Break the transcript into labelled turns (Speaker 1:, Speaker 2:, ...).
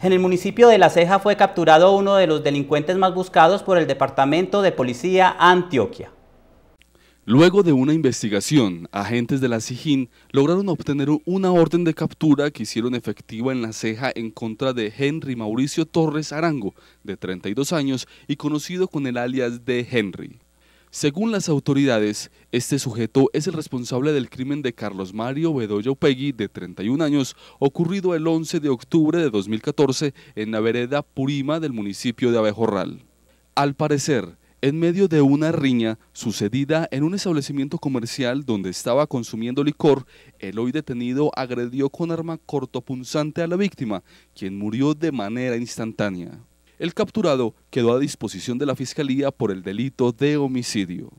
Speaker 1: En el municipio de La Ceja fue capturado uno de los delincuentes más buscados por el Departamento
Speaker 2: de Policía Antioquia. Luego de una investigación, agentes de la SIGIN lograron obtener una orden de captura que hicieron efectiva en La Ceja en contra de Henry Mauricio Torres Arango, de 32 años y conocido con el alias de Henry. Según las autoridades, este sujeto es el responsable del crimen de Carlos Mario Bedoya Upegui, de 31 años, ocurrido el 11 de octubre de 2014 en la vereda Purima del municipio de Abejorral. Al parecer, en medio de una riña sucedida en un establecimiento comercial donde estaba consumiendo licor, el hoy detenido agredió con arma cortopunzante a la víctima, quien murió de manera instantánea. El capturado quedó a disposición de la Fiscalía por el delito de homicidio.